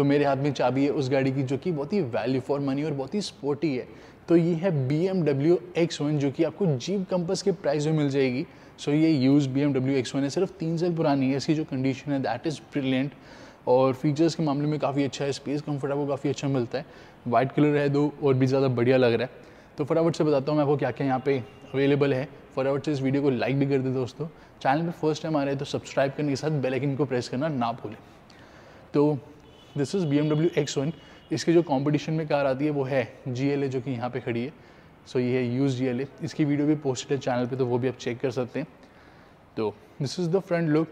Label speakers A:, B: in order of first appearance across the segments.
A: तो मेरे हाथ में चाबी है उस गाड़ी की जो कि बहुत ही वैल्यू फॉर मनी और बहुत ही स्पोर्टी है तो ये है B M W X one जो कि आपको जीप कंपस के प्राइस में मिल जाएगी सो ये use B M W X one है सिर्फ तीन साल पुरानी है इसकी जो कंडीशन है दैट इज़ ब्रिलियंट और फीचर्स के मामले में काफ़ी अच्छा है स्पेस कम्फर्ट आपको काफ़ी अच्छा मिलता है वाइट कलर है दो और भी ज़्यादा बढ़िया लग रहा है तो फटाफट से बताता हूँ मैं आपको क्या क्या यहाँ पे अवेलेबल है फटाफट से इस वीडियो को लाइक भी कर दे दोस्तों चैनल पर फर्स्ट टाइम आ रहे हैं तो सब्सक्राइब करने के साथ बेल आइकन को प्रेस करना ना भूलें तो this is B M W X one इसके जो कॉम्पिटिशन में कार आती है वो है जी एल ए जो कि यहाँ पे खड़ी है सो so, ये है यूज जी एल ए इसकी वीडियो भी पोस्टेड है चैनल पर तो वो भी आप चेक कर सकते हैं तो this is the front look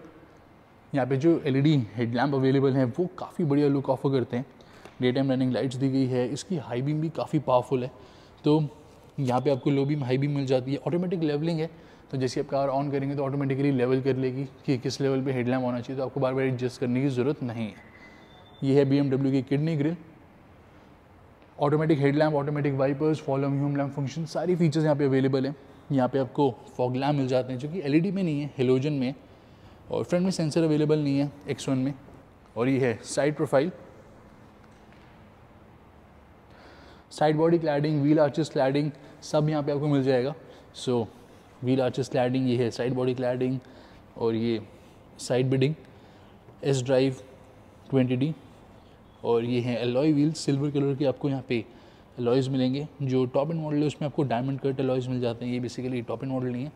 A: यहाँ पे जो L E D headlamp available हैं वो काफ़ी बढ़िया लुक ऑफर करते हैं डे टाइम रनिंग लाइट्स दी गई है इसकी हाई बीम भी काफ़ी पावरफुल है तो यहाँ पे आपको लो बीम हाई बीम मिल जाती है ऑटोमेटिक लेवलिंग है तो जैसे आप कार ऑन करेंगे तो ऑटोमेटिकली लेवल कर लेगी कि किस लेवल पे हेडलैम्प होना चाहिए तो आपको बार बार एडजस्ट करने की ज़रूरत नहीं है ये है बी की kidney grille automatic headlamp automatic wipers follow me home lamp function सारी फीचर्स यहाँ पे अवेलेबल हैं यहाँ पे आपको फॉग लैम्प मिल जाते हैं जो कि एलईडी e में नहीं है हेलोजन में और फ्रंट में सेंसर अवेलेबल नहीं है एक्स में और ये है side profile side body cladding wheel arches cladding सब यहाँ पे आपको मिल जाएगा सो व्हील आर्चेस क्लैडिंग ये है साइड बॉडी क्लैडिंग और ये side badging s drive twenty D और ये हैं एलॉय व्हील सिल्वर कलर के आपको यहाँ पे एलॉयज़ मिलेंगे जो टॉप एंड मॉडल है उसमें आपको डायमंड कट एलॉयज़ मिल जाते हैं ये बेसिकली टॉप एंड मॉडल नहीं है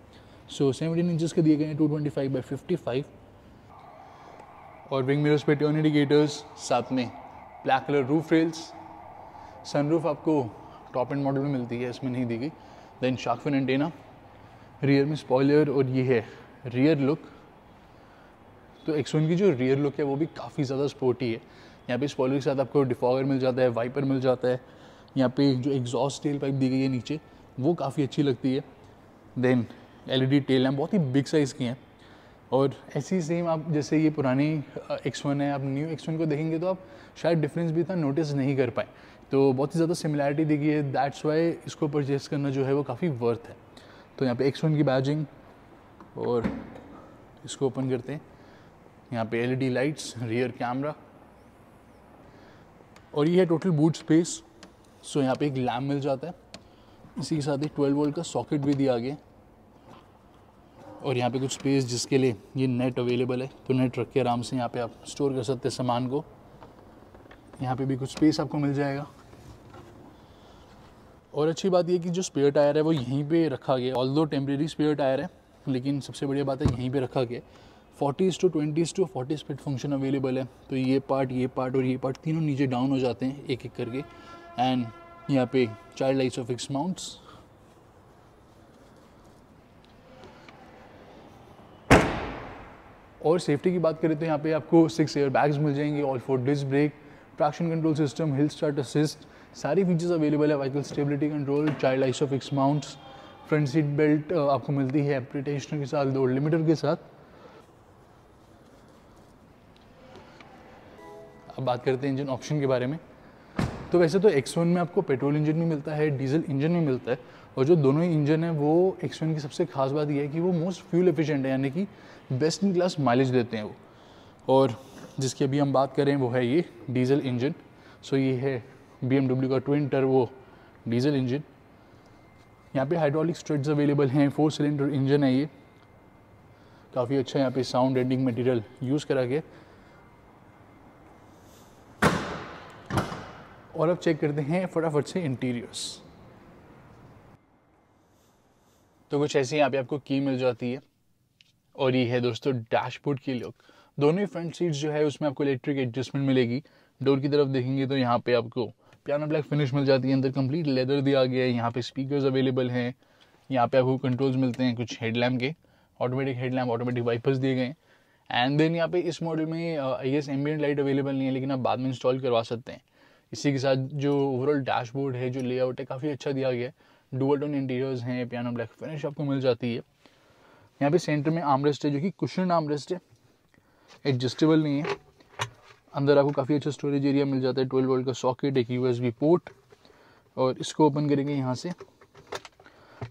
A: सो सेवेंटीन इंचज़ के दिए गए हैं two twenty five by fifty five और विंग मिरर्स पे टर्न इंडिकेटर्स साथ में black colour roof rails sunroof आपको टॉप एंड मॉडल में मिलती है इसमें नहीं दी गई देन शार्कफिन एंटेना रियर में स्पॉयलर और ये है रियर लुक तो एक्सोन की जो रियर लुक है वो भी काफ़ी ज़्यादा स्पोर्टी है यहाँ पे स्पॉइलर के साथ आपको डिफॉगर मिल जाता है वाइपर मिल जाता है यहाँ पे जो एग्जॉस्ट टेल पाइप दी गई है नीचे वो काफ़ी अच्छी लगती है then L E D tail हैं बहुत ही बिग साइज़ की हैं और ऐसी सेम आप जैसे ये पुरानी एक्स वन है आप न्यू एक्स वन को देखेंगे तो आप शायद डिफरेंस भी इतना नोटिस नहीं कर पाए तो बहुत ही ज़्यादा सिमिलैरिटी दी गई है दैट्स वाई इसको परचेज करना जो है वो काफ़ी वर्थ है तो यहाँ पे एक्स वन की बैजिंग और इसको ओपन करते हैं यहाँ पे एलईडी लाइट्स रियर कैमरा और ये है टोटल बूट स्पेस सो यहाँ पे एक लैम मिल जाता है इसी के साथ एक 12 वोल्ट का सॉकेट भी दिया गया और यहाँ पे कुछ स्पेस जिसके लिए ये नेट अवेलेबल है तो नेट रख के आराम से यहाँ पे आप स्टोर कर सकते हैं सामान को यहाँ पे भी कुछ स्पेस आपको मिल जाएगा और अच्छी बात यह कि जो स्पेयर टायर है वो यहीं पे रखा गया ऑल दो टेम्प्रेरी स्पेयर टायर है लेकिन सबसे बढ़िया बात है यहीं पे रखा गया forty is to twenty is to forty split function available है तो ये पार्ट ये पार्ट और ये पार्ट तीनों नीचे डाउन हो जाते हैं एक एक करके एंड यहाँ पे child lights of X mounts और सेफ्टी की बात करें तो यहाँ पे आपको सिक्स एयर बैग्स मिल जाएंगे all four disc brake traction control system hill start assist सारी फीचर्स अवेलेबल है vehicle stability control child lights of X mounts front seat belt आपको मिलती है प्रिटेशनर के साथ दो लिमिटर के साथ अब बात करते हैं इंजन ऑप्शन के बारे में तो वैसे तो वन में आपको पेट्रोल इंजन भी मिलता है डीजल इंजन भी मिलता है और जो दोनों ही इंजन है वो वन की सबसे खास बात यह है कि वो मोस्ट फ्यूल एफिशिएंट है यानी कि बेस्ट इन क्लास माइलेज देते हैं वो और जिसकी अभी हम बात करें वो है ये डीजल इंजन सो ये है बी का ट्विन वो डीजल इंजन यहाँ पे हाइड्रोलिक स्ट्रट्स अवेलेबल हैं फोर सिलेंडर इंजन है ये काफ़ी अच्छा यहाँ पे साउंड एंडिंग मटेरियल यूज़ करा गया और अब चेक करते हैं फटाफट से इंटीरियर्स तो कुछ ऐसी यहाँ पे आपको की मिल जाती है और ये है दोस्तों डैशबोर्ड की लुक दोनों ही फ्रंट सीट्स जो है उसमें आपको इलेक्ट्रिक एडजस्टमेंट मिलेगी डोर की तरफ देखेंगे तो यहाँ पे आपको पियानो ब्लैक फिनिश मिल जाती है अंदर कंप्लीट लेदर दिया गया है यहाँ पे स्पीकर्स अवेलेबल हैं यहाँ पे आपको कंट्रोल्स मिलते हैं कुछ हेडलैम्प के ऑटोमेटिक हेडलैम्प ऑटोमेटिक वाइपर्स दिए गए एंड देन यहाँ पे इस मॉडल में I S ambient light available नहीं है लेकिन आप बाद में इंस्टॉल करवा सकते हैं इसी के साथ जो ओवरऑल डैशबोर्ड है जो लेआउट है काफ़ी अच्छा दिया गया है डुअल टोन इंटीरियर्स हैं पियानो ब्लैक फिनिश आपको मिल जाती है यहाँ पे सेंटर में आमरेस्ट है जो कि कुशन आमरेस्ट है एडजस्टेबल नहीं है अंदर आपको काफ़ी अच्छा स्टोरेज एरिया मिल जाता है ट्वेल्व वोल्ट का सॉकेट एक यू पोर्ट और इसको ओपन करेंगे यहाँ से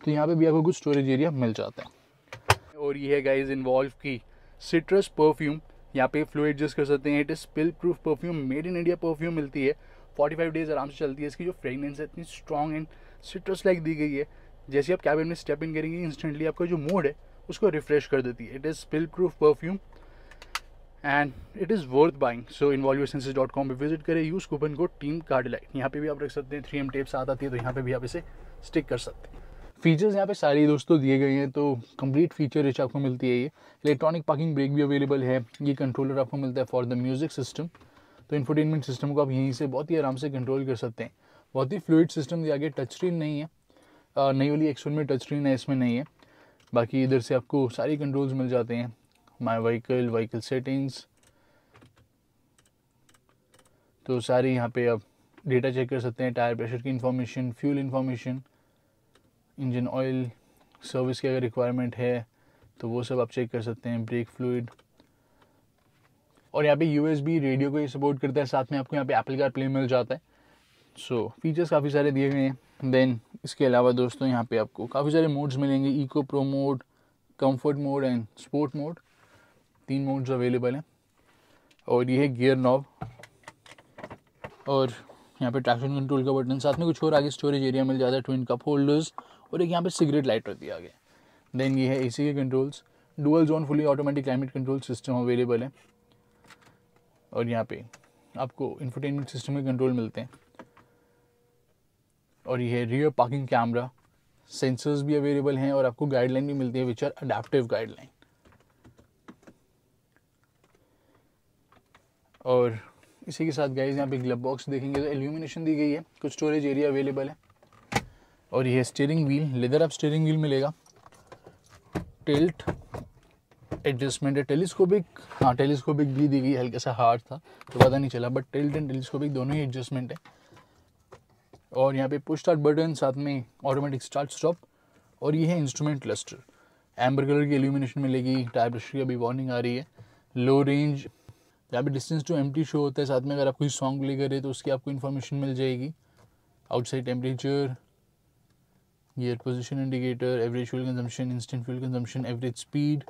A: तो यहाँ पे भी आपको कुछ स्टोरेज एरिया मिल जाता है और ये है गाइज इन्वॉल्व की सिट्रस परफ्यूम यहाँ पे फ्लो एडजस्ट कर सकते हैं it is spill proof perfume made in India perfume मिलती है फोर्टी फाइव डेज़ आराम से चलती है इसकी जो फ्रेगनेंस है इतनी स्ट्रॉन्ग एंड सिट्रस लाइक दी गई है जैसे आप कैबिन में स्टेप इन करेंगे इंस्टेंटली आपका जो मूड है उसको रिफ्रेश कर देती है it is spill proof perfume and it is worth buying so senses dot com पर विजिट करें यूज़ कूपन को टीम कार्ड लाइट यहाँ पे भी आप रख सकते हैं थ्री एम टेप्स आ जाती है तो यहाँ पे भी आप इसे स्टिक कर सकते हैं फीचर्स यहाँ पे सारे दोस्तों दिए गए हैं तो कंप्लीट फीचर रिच आपको मिलती है ये इलेक्ट्रॉनिक पार्किंग ब्रेक भी अवेलेबल है ये कंट्रोलर आपको मिलता है फॉर द म्यूज़िक सिस्टम तो इन्फोटेनमेंट सिस्टम को आप यहीं से बहुत ही आराम से कंट्रोल कर सकते हैं बहुत ही फ्लूड सिस्टम दिया गया टच स्क्रीन नहीं है नई वाली एक्सपन में टच स्क्रीन है इसमें नहीं है बाकी इधर से आपको सारे कंट्रोल्स मिल जाते हैं माय व्हीकल व्हीकल सेटिंग्स तो सारे यहाँ पे आप डेटा चेक कर सकते हैं टायर प्रेशर की information fuel information engine oil service की अगर रिक्वायरमेंट है तो वो सब आप चेक कर सकते हैं ब्रेक फ्लूड और यहाँ पे यू रेडियो को ये सपोर्ट करता है साथ में आपको यहाँ पे एप्पल कार प्ले मिल जाता है सो फीचर्स काफ़ी सारे दिए गए हैं देन इसके अलावा दोस्तों यहाँ पे आपको काफ़ी सारे मोड्स मिलेंगे eco pro mode comfort mode and sport mode तीन मोड्स अवेलेबल हैं और ये है गियर नॉब और यहाँ पे ट्रैक्शन कंट्रोल का बटन साथ में कुछ और आगे स्टोरेज एरिया मिल जाता है ट्विन कप होल्डर्स और एक यहाँ पे सिगरेट लाइटर दिया गया देन ये है एसी के controls dual zone fully automatic climate control system available है और यहाँ पे आपको इंफोटेनमेंट सिस्टम के कंट्रोल मिलते हैं और ये रियर पार्किंग कैमरा सेंसर्स भी अवेलेबल हैं और आपको गाइडलाइन भी मिलती है विच आर अडेप्टिव गाइडलाइन और इसी के साथ गाइज यहाँ पे ग्लब बॉक्स देखेंगे तो एल्यूमिनेशन दी गई है कुछ स्टोरेज एरिया अवेलेबल है और यह स्टीयरिंग व्हील लेदर आप स्टीयरिंग व्हील मिलेगा टिल्ट एडजस्टमेंट है टेलीस्कोपिक हाँ टेलीस्कोपिक भी दी गई हल्का सा हार्ड था तो पता नहीं चला बट टेल्ट एंड टेलीस्कोपिक दोनों ही एडजस्टमेंट है और यहाँ पे पुश स्टार्ट बटन साथ में ऑटोमेटिक स्टार्ट स्टॉप और ये है इंस्ट्रूमेंट क्लस्टर एम्बर कलर की एल्यूमिनेशन मिलेगी टाइप रशर की अभी वार्निंग आ रही है लो रेंज यहाँ पे डिस्टेंस टू एम शो होता है साथ में अगर आप कोई सॉन्ग ले करें तो उसकी आपको इन्फॉर्मेशन मिल जाएगी outside temperature gear position indicator average fuel consumption instant fuel consumption average speed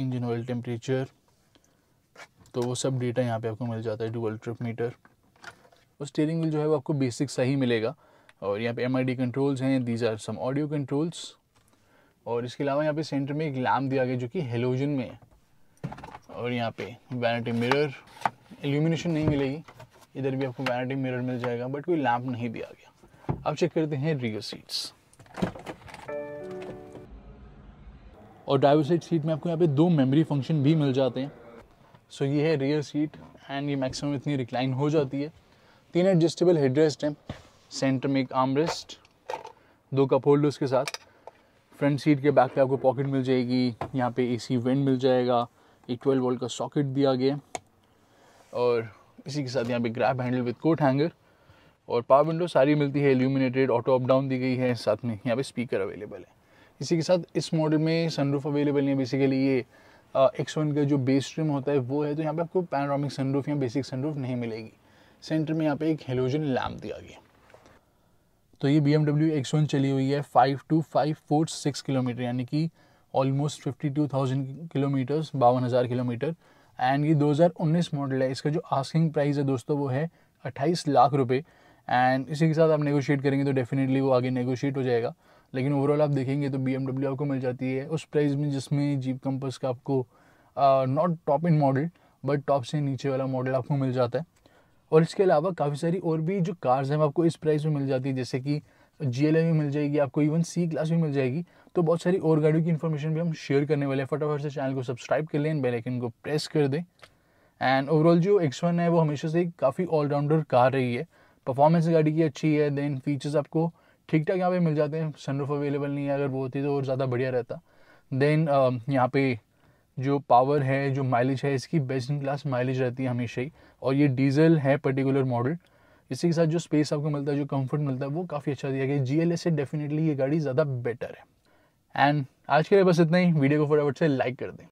A: engine oil temperature तो वो सब डेटा यहाँ पे आपको मिल जाता है डुअल ट्रिप मीटर और स्टेयरिंग व्हील जो है वो आपको बेसिक सही मिलेगा और यहाँ पे एम कंट्रोल्स हैं these are some audio controls और इसके अलावा यहाँ पे सेंटर में एक लैम्प दिया गया जो कि हेलोजन में है और यहाँ पे वैनिटी मिरर एल्यूमिनेशन नहीं मिलेगी इधर भी आपको वैनिटी मिरर मिल जाएगा बट कोई लैम्प नहीं दिया गया अब चेक करते हैं रियर सीट्स और ड्राइवर साइड सीट में आपको यहाँ पे दो मेमोरी फंक्शन भी मिल जाते हैं सो so, ये है रियर सीट एंड ये मैक्सिमम इतनी रिक्लाइन हो जाती है तीन एडजस्टेबल हेडरेस्ट हैं सेंटर में एक आर्म रेस्ट दो कप होल्डर्स के साथ फ्रंट सीट के बैक पे आपको पॉकेट मिल जाएगी यहाँ पे एसी वेंट मिल जाएगा एक ट्वेल्व वोल्ट का सॉकेट दिया गया और इसी के साथ यहाँ पे grab handle with coat hanger और पावर विंडो सारी मिलती है एल्यूमिनेटेड ऑटो अप डाउन दी गई है साथ में यहाँ पे स्पीकर अवेलेबल है इसी के साथ इस मॉडल में सनरूफ अवेलेबल नहीं है बेसिकली ये एक्स वन का जो बेस स्ट्रीम होता है वो है तो यहाँ पे आपको पैनोरामिक सनरूफ या बेसिक सनरूफ नहीं मिलेगी सेंटर में यहाँ पे एक हेलोजन लैम्प दिया गया तो ये बी एमडब्ल्यू एक्स वन चली हुई है five two five four six kilometre यानी कि almost fifty two thousand kilometres बावन हज़ार किलोमीटर एंड ये दो हज़ार उन्नीस मॉडल है इसका जो आस्किंग प्राइस है दोस्तों वो है अट्ठाईस लाख रुपये एंड इसी के साथ आप नेगोशिएट करेंगे तो डेफिनेटली वो आगे नेगोशिएट हो जाएगा लेकिन ओवरऑल आप देखेंगे तो बी आपको मिल जाती है उस प्राइस में जिसमें जीप कंपस का आपको not top end model but top से नीचे वाला मॉडल आपको मिल जाता है और इसके अलावा काफ़ी सारी और भी जो कार्स हैं आपको इस प्राइस में मिल जाती है जैसे कि जी एल भी मिल जाएगी आपको इवन सी क्लास भी मिल जाएगी तो बहुत सारी और गाड़ियों की इन्फॉर्मेशन भी हम शेयर करने वाले हैं फटाफट से चैनल को सब्सक्राइब कर लें बेल आइकन को प्रेस कर दें एंड ओवरऑल जो एक्स वन है वो हमेशा से काफ़ी ऑलराउंडर कार रही है परफॉर्मेंस गाड़ी की अच्छी है देन फीचर्स आपको ठीक ठाक यहाँ पे मिल जाते हैं सनरूफ अवेलेबल नहीं है अगर वो होती तो और ज़्यादा बढ़िया रहता देन uh, यहाँ पे जो पावर है जो माइलेज है इसकी बेस्ट इन क्लास माइलेज रहती है हमेशा ही और ये डीजल है पर्टिकुलर मॉडल इसी के साथ जो स्पेस आपको मिलता है जो कंफर्ट मिलता है वो काफ़ी अच्छा दिया गया जी एल से डेफिनेटली ये गाड़ी ज़्यादा बेटर है एंड आज के लिए बस इतना ही वीडियो को फटाफट से लाइक कर दें